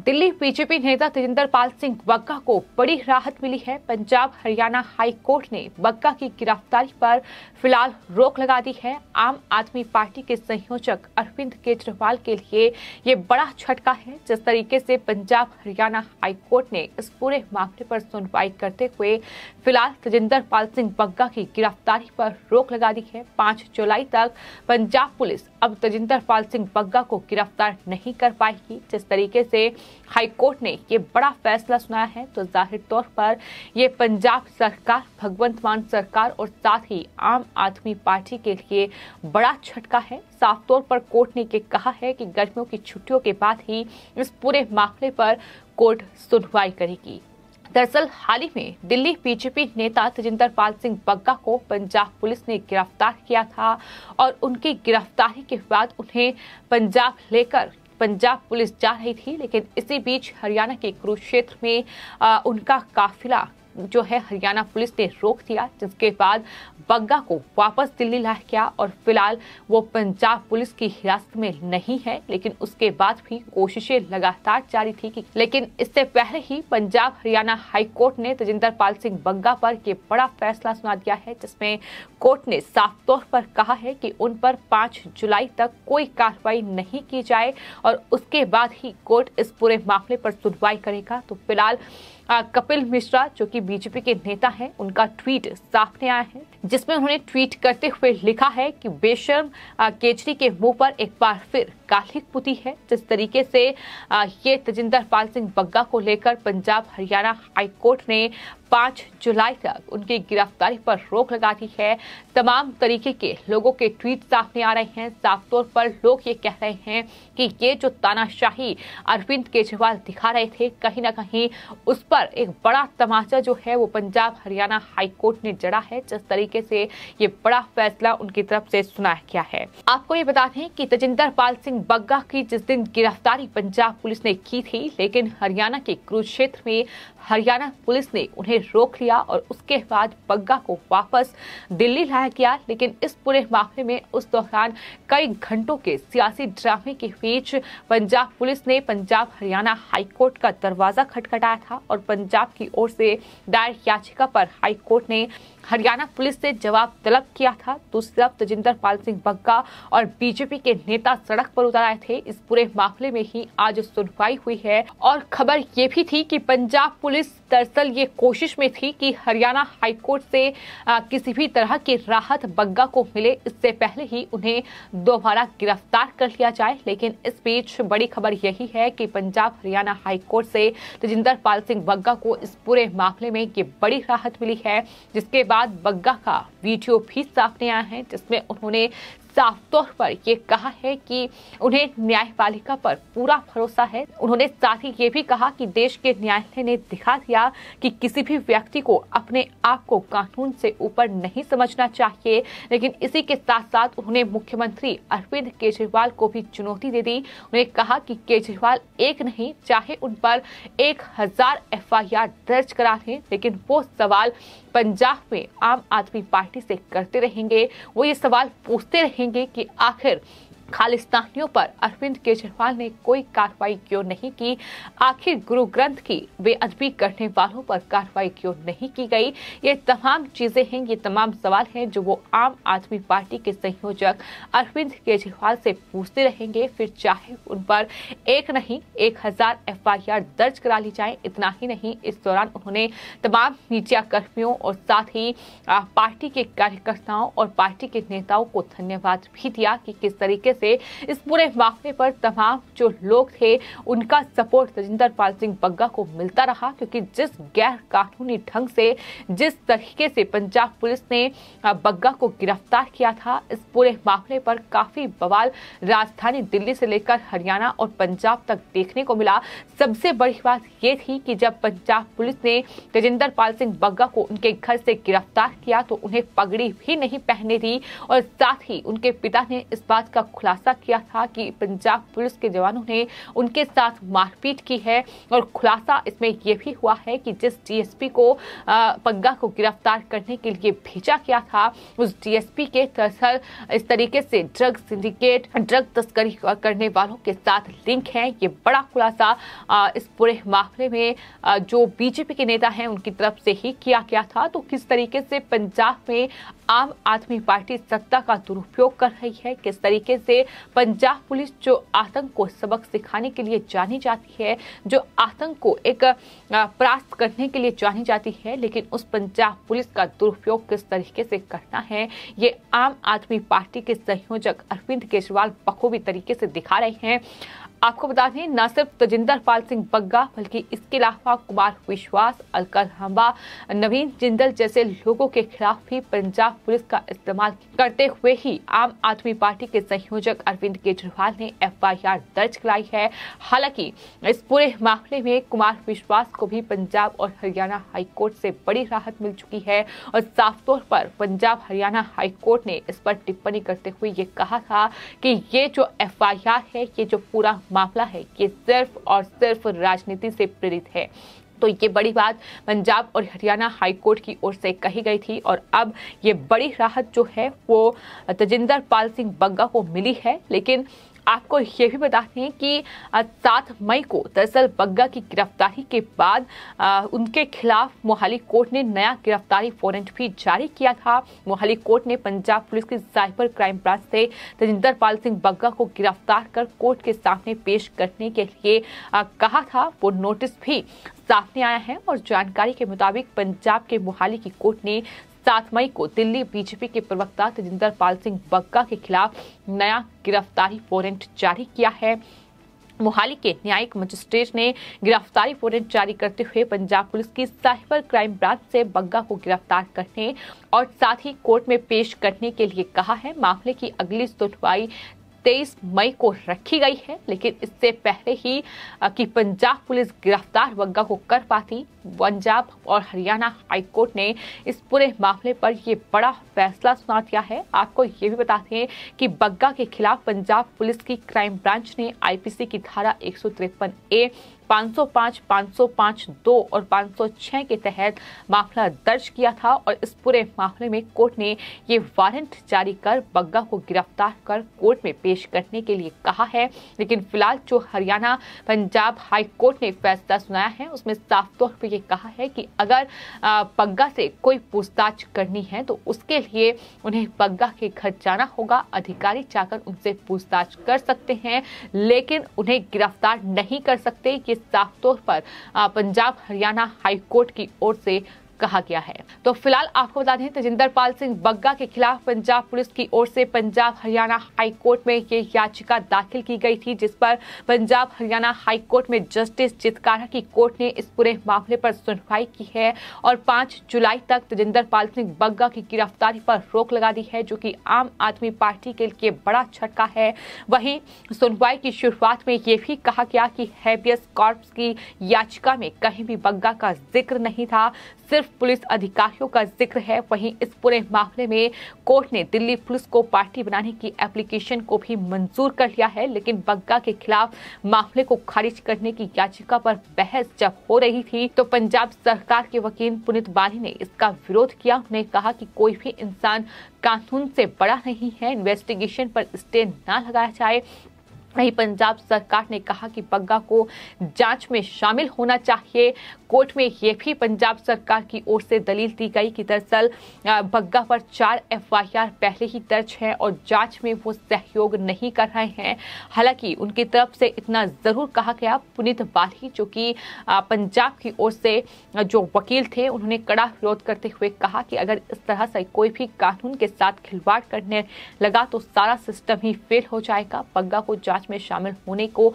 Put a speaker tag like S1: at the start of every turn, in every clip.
S1: Delhi BJP नेता तेजिंदर पाल सिंह बग्गा को बड़ी राहत मिली है पंजाब हरियाणा हाई कोर्ट ने बग्गा की गिरफ्तारी पर फिलहाल रोक लगा दी है आम आदमी पार्टी के संयोजक अरविंद केजरीवाल के लिए ये बड़ा झटका है जिस तरीके से पंजाब हरियाणा हाई कोर्ट ने इस पूरे मामले पर सुनवाई करते हुए फिलहाल तेजिंदर पाल सिंह बग्गा की गिरफ्तारी पर रोक लगा दी है पांच जुलाई तक पंजाब पुलिस अब तेजिंदर पाल सिंह बग्गा को गिरफ्तार नहीं कर पाएगी जिस तरीके से हाईकोर्ट ने ये बड़ा फैसला सुनाया है तो जाहिर तौर पर ये पंजाब सरकार भगवंत मान सरकार और साथ ही आम आदमी पार्टी के लिए बड़ा झटका है साफ तौर पर कोर्ट ने ये कहा है कि गर्मियों की छुट्टियों के बाद ही इस पूरे मामले पर कोर्ट सुनवाई करेगी दरअसल हाल ही में दिल्ली बीजेपी नेता तजिंदर पाल सिंह बग्गा को पंजाब पुलिस ने गिरफ्तार किया था और उनकी गिरफ्तारी के बाद उन्हें पंजाब लेकर पंजाब पुलिस जा रही थी लेकिन इसी बीच हरियाणा के कुरुक्षेत्र में उनका काफिला जो है हरियाणा पुलिस ने रोक दिया जिसके बाद बग्गा को वापस दिल्ली लाया गया और फिलहाल वो पंजाब पुलिस की हिरासत में नहीं है लेकिन उसके बाद भी कोशिशें लगातार जारी थी कि लेकिन इससे पहले ही पंजाब हरियाणा हाई कोर्ट ने तजिंदर पाल सिंह बग्गा पर यह बड़ा फैसला सुना दिया है जिसमें कोर्ट ने साफ तौर पर कहा है कि उन पर पाँच जुलाई तक कोई कार्रवाई नहीं की जाए और उसके बाद ही कोर्ट इस पूरे मामले पर सुनवाई करेगा तो फिलहाल कपिल मिश्रा जो कि बीजेपी के नेता हैं उनका ट्वीट सामने आया है जिसमें उन्होंने ट्वीट करते हुए लिखा है कि बेशर्म केजरी के मुंह पर एक बार फिर कालिक पुती है जिस तरीके से ये तजिंदर पाल सिंह बग्गा को लेकर पंजाब हरियाणा हाईकोर्ट ने पांच जुलाई तक उनकी गिरफ्तारी पर रोक लगा दी है तमाम तरीके के लोगों के ट्वीट सामने आ रहे हैं साफ तौर पर लोग ये कह रहे हैं कि ये जो तानाशाही अरविंद केजरीवाल दिखा रहे थे कहीं ना कहीं उस पर एक बड़ा तमाचा जो है वो पंजाब हरियाणा हाईकोर्ट ने जड़ा है जिस तरीके से ये बड़ा फैसला उनकी तरफ से सुनाया गया है आपको ये बता दें कि तजिंदर पाल सिंह बग्गा की जिस दिन गिरफ्तारी पंजाब पुलिस ने की थी लेकिन हरियाणा के कुरुक्षेत्र में हरियाणा पुलिस ने उन्हें रोक लिया और उसके बाद बग्गा को वापस दिल्ली लाया गया लेकिन इस पूरे मामले में उस दौरान कई घंटों के सियासी ड्रामे के बीच पंजाब पुलिस ने पंजाब हरियाणा हाईकोर्ट का दरवाजा खटखटाया था और पंजाब की ओर से दायर याचिका पर हाईकोर्ट ने हरियाणा पुलिस से जवाब तलब किया था दूसरी तरफ तजिंदर पाल सिंह बग्गा और बीजेपी के नेता सड़क पर उतर आए थे इस पूरे मामले में ही आज सुनवाई हुई है और खबर ये भी थी कि पंजाब पुलिस पुलिस दरअसल ये कोशिश में थी कि हरियाणा हाईकोर्ट से आ, किसी भी तरह की राहत बग्गा को मिले इससे पहले ही उन्हें दोबारा गिरफ्तार कर लिया जाए लेकिन इस बीच बड़ी खबर यही है कि पंजाब हरियाणा हाईकोर्ट से तजिंदर पाल सिंह बग्गा को इस पूरे मामले में ये बड़ी राहत मिली है जिसके बाद बग्गा का वीडियो भी सामने आया है जिसमें उन्होंने साफ तौर पर ये कहा है कि उन्हें न्यायपालिका पर पूरा भरोसा है उन्होंने साथ ही ये भी कहा कि देश के न्यायालय ने दिखा दिया कि किसी भी व्यक्ति को अपने आप को कानून से ऊपर नहीं समझना चाहिए लेकिन इसी के साथ साथ उन्होंने मुख्यमंत्री अरविंद केजरीवाल को भी चुनौती दे दी उन्हें कहा कि केजरीवाल एक नहीं चाहे उन पर एक हजार एफ दर्ज करा लें लेकिन वो सवाल पंजाब में आम आदमी पार्टी से करते रहेंगे वो ये सवाल पूछते रहेंगे देखेंगे कि आखिर खालिस्तानियों पर अरविंद केजरीवाल ने कोई कार्रवाई क्यों नहीं की आखिर गुरु ग्रंथ की बेअदबी करने वालों पर कार्रवाई क्यों नहीं की गई ये तमाम चीजें हैं ये तमाम सवाल हैं जो वो आम आदमी पार्टी के संयोजक अरविंद केजरीवाल से पूछते रहेंगे फिर चाहे उन पर एक नहीं एक हजार एफ दर्ज करा ली जाए इतना ही नहीं इस दौरान उन्होंने तमाम मीडिया कर्मियों और साथ ही पार्टी के कार्यकर्ताओं और पार्टी के नेताओं को धन्यवाद भी दिया कि किस तरीके से से इस पूरे वाकफे पर तमाम जो लोग थे उनका सपोर्ट तजिंदर पाल सिंह बग्गा को मिलता रहा क्योंकि जिस गैर कानूनी ढंग से जिस तरीके से पंजाब पुलिस ने बग्गा को गिरफ्तार किया था इस पूरे मामले पर काफ़ी बवाल राजधानी दिल्ली से लेकर हरियाणा और पंजाब तक देखने को मिला सबसे बड़ी बात यह थी कि जब पंजाब पुलिस ने तजिंदर पाल सिंह बग्गा को उनके घर से गिरफ्तार किया तो उन्हें पगड़ी भी नहीं पहनने दी और साथ ही उनके पिता ने इस बात का खुलासा खुलासा किया था कि पंजाब पुलिस के जवानों ने उनके साथ मारपीट की है और खुलासा इसमें यह भी हुआ है कि जिस डीएसपी को पग्गा को गिरफ्तार करने के लिए भेजा गया था उस डीएसपी के दरअसल इस तरीके से ड्रग सिंडिकेट ड्रग तस्करी करने वालों के साथ लिंक है ये बड़ा खुलासा इस पूरे मामले में जो बीजेपी के नेता हैं उनकी तरफ से ही किया गया था तो किस तरीके से पंजाब में आम आदमी पार्टी सत्ता का दुरुपयोग कर रही है किस तरीके से पंजाब पुलिस जो आतंक को सबक सिखाने के लिए जानी जाती है जो आतंक को एक प्रास्त करने के लिए जानी जाती है लेकिन उस पंजाब पुलिस का दुरुपयोग किस तरीके से करना है ये आम आदमी पार्टी के संयोजक अरविंद केजरीवाल बखूबी तरीके से दिखा रहे हैं आपको बता दें न सिर्फ तजिंदर पाल सिंह बग्गा बल्कि इसके अलावा कुमार विश्वास अलकर हम्बा नवीन जिंदल जैसे लोगों के खिलाफ भी पंजाब पुलिस का इस्तेमाल करते हुए ही आम आदमी पार्टी के संयोजक अरविंद केजरीवाल ने एफआईआर दर्ज कराई है हालांकि इस पूरे मामले में कुमार विश्वास को भी पंजाब और हरियाणा हाईकोर्ट से बड़ी राहत मिल चुकी है और साफ तौर पर पंजाब हरियाणा हाईकोर्ट ने इस पर टिप्पणी करते हुए ये कहा था कि ये जो एफ है ये जो पूरा मामला है ये सिर्फ और सिर्फ राजनीति से प्रेरित है तो ये बड़ी बात पंजाब और हरियाणा हाईकोर्ट की ओर से कही गई थी और अब ये बड़ी राहत जो है वो तजिंदर पाल सिंह बग्गा को मिली है लेकिन आपको ये भी बताते हैं कि सात मई को दरअसल बग्गा की गिरफ्तारी के बाद आ, उनके खिलाफ मोहाली कोर्ट ने नया गिरफ्तारी वारंट भी जारी किया था मोहाली कोर्ट ने पंजाब पुलिस के साइबर क्राइम ब्रांच से तजिंदर पाल सिंह बग्गा को गिरफ्तार कर कोर्ट के सामने पेश करने के लिए आ, कहा था वो नोटिस भी सामने आया है और जानकारी के मुताबिक पंजाब के मोहाली की कोर्ट ने सात मई को दिल्ली बीजेपी के प्रवक्ता तेजिंदर पाल सिंह बग्गा के खिलाफ नया गिरफ्तारी वारंट जारी किया है मोहाली के न्यायिक मजिस्ट्रेट ने गिरफ्तारी वारंट जारी करते हुए पंजाब पुलिस की साइबर क्राइम ब्रांच से बग्गा को गिरफ्तार करने और साथ ही कोर्ट में पेश करने के लिए कहा है मामले की अगली सुनवाई 23 मई को रखी गई है लेकिन इससे पहले ही कि पंजाब पुलिस गिरफ्तार वग्गा को कर पाती पंजाब और हरियाणा हाईकोर्ट ने इस पूरे मामले पर यह बड़ा फैसला सुना दिया है आपको ये भी बता दें कि बग्गा के खिलाफ पंजाब पुलिस की क्राइम ब्रांच ने आईपीसी की धारा एक ए 505, 505 दो और 506 के तहत मामला दर्ज किया था और इस पूरे मामले में कोर्ट ने ये वारंट जारी कर बग्गा को गिरफ्तार कर कोर्ट में पेश करने के लिए कहा है लेकिन फिलहाल जो हरियाणा पंजाब हाई कोर्ट ने फैसला सुनाया है उसमें साफ तौर पर यह कहा है कि अगर बग्गा से कोई पूछताछ करनी है तो उसके लिए उन्हें बग्गा के घर जाना होगा अधिकारी जाकर उनसे पूछताछ कर सकते हैं लेकिन उन्हें गिरफ्तार नहीं कर सकते ये साफ तौर पर पंजाब हरियाणा हाईकोर्ट की ओर से कहा गया है तो फिलहाल आपको बता दें तेजिंदर पाल सिंह बग्गा के खिलाफ पंजाब पुलिस की ओर से पंजाब हरियाणा हाईकोर्ट में ये याचिका दाखिल की गई थी जिस पर पंजाब हरियाणा हाईकोर्ट में जस्टिस चितकारा की कोर्ट ने इस पूरे मामले पर सुनवाई की है और पांच जुलाई तक तेजिंदर पाल सिंह बग्गा की गिरफ्तारी पर रोक लगा दी है जो की आम आदमी पार्टी के लिए बड़ा झटका है वहीं सुनवाई की शुरुआत में यह भी कहा गया कि हैबियस कॉर्प्स की याचिका में कहीं भी बग्गा का जिक्र नहीं था सिर्फ पुलिस अधिकारियों का जिक्र है वहीं इस पूरे मामले में कोर्ट ने दिल्ली पुलिस को पार्टी बनाने की एप्लीकेशन को भी मंजूर कर लिया है लेकिन बग्गा के खिलाफ मामले को खारिज करने की याचिका पर बहस जब हो रही थी तो पंजाब सरकार के वकील पुनित बाली ने इसका विरोध किया उन्होंने कहा कि कोई भी इंसान कानून से बड़ा नहीं है इन्वेस्टिगेशन पर स्टे ना लगाया जाए वहीं पंजाब सरकार ने कहा कि बग्गा को जांच में शामिल होना चाहिए कोर्ट में यह भी पंजाब सरकार की ओर से दलील दी गई कि दरअसल बग्गा पर चार एफआईआर पहले ही दर्ज हैं और जांच में वो सहयोग नहीं कर रहे हैं हालांकि उनकी तरफ से इतना ज़रूर कहा गया पुनीत बाली जो कि पंजाब की ओर से जो वकील थे उन्होंने कड़ा विरोध करते हुए कहा कि अगर इस तरह से कोई भी कानून के साथ खिलवाड़ करने लगा तो सारा सिस्टम ही फेल हो जाएगा बग्गा को जांच जांच में शामिल होने को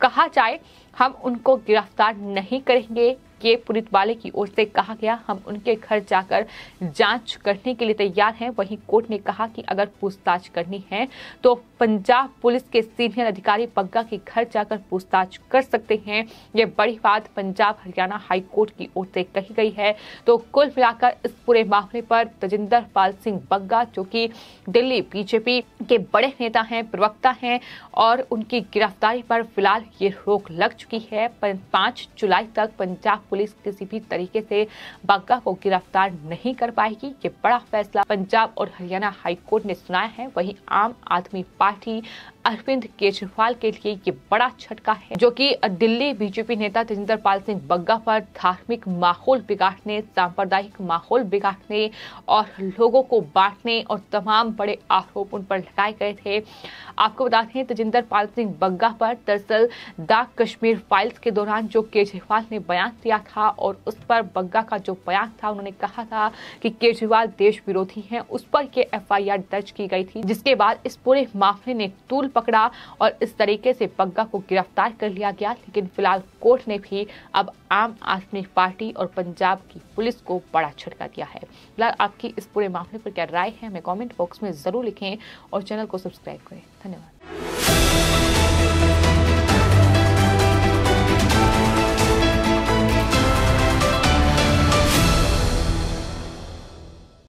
S1: कहा जाए हम उनको गिरफ्तार नहीं करेंगे के पुलिस वाले की ओर से कहा गया हम उनके घर जाकर जांच करने के लिए तैयार हैं वहीं कोर्ट ने कहा कि अगर पूछताछ करनी है तो पंजाब पुलिस के सीनियर अधिकारी पग्गा के घर जाकर पूछताछ कर सकते हैं ये बड़ी बात पंजाब हरियाणा हाई कोर्ट की ओर से कही गई है तो कुल मिलाकर इस पूरे मामले पर तजिंदर पाल सिंह बग्गा जो कि दिल्ली बीजेपी के बड़े नेता हैं प्रवक्ता हैं और उनकी गिरफ्तारी पर फिलहाल ये रोक लग चुकी है पाँच जुलाई तक पंजाब पुलिस किसी भी तरीके से बग्गा को गिरफ्तार नहीं कर पाएगी ये बड़ा फैसला पंजाब और हरियाणा हाईकोर्ट ने सुनाया है वही आम आदमी पार्टी अरविंद केजरीवाल के लिए ये बड़ा झटका है जो कि दिल्ली बीजेपी नेता तेजिंदर पाल सिंह बग्गा पर धार्मिक माहौल बिगाड़ने सांप्रदायिक माहौल बिगाड़ने और लोगों को बांटने और तमाम बड़े आरोप उन पर लगाए गए थे आपको बता दें तेजिंदर पाल सिंह बग्गा पर दरअसल द कश्मीर फाइल्स के दौरान जो केजरीवाल ने बयान दिया था और उस पर बग्गा का जो बयान था उन्होंने कहा था कि केजरीवाल देश विरोधी हैं उस पर ये एफआईआर दर्ज की गई थी जिसके बाद इस पूरे मामले ने तूल पकड़ा और इस तरीके से बग्गा को गिरफ्तार कर लिया गया लेकिन फिलहाल कोर्ट ने भी अब आम आदमी पार्टी और पंजाब की पुलिस को बड़ा छटका दिया है फिलहाल आपकी इस पूरे मामले पर क्या राय है हमें कॉमेंट बॉक्स में ज़रूर लिखें और चैनल को सब्सक्राइब करें धन्यवाद